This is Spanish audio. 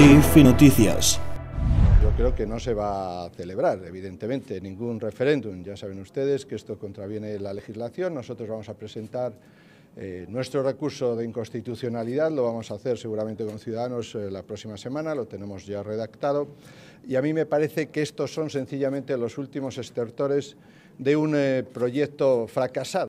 Yo creo que no se va a celebrar, evidentemente, ningún referéndum. Ya saben ustedes que esto contraviene la legislación. Nosotros vamos a presentar eh, nuestro recurso de inconstitucionalidad lo vamos a hacer seguramente con Ciudadanos eh, la próxima semana, lo tenemos ya redactado. Y a mí me parece que estos son sencillamente los últimos estertores de un eh, proyecto fracasado.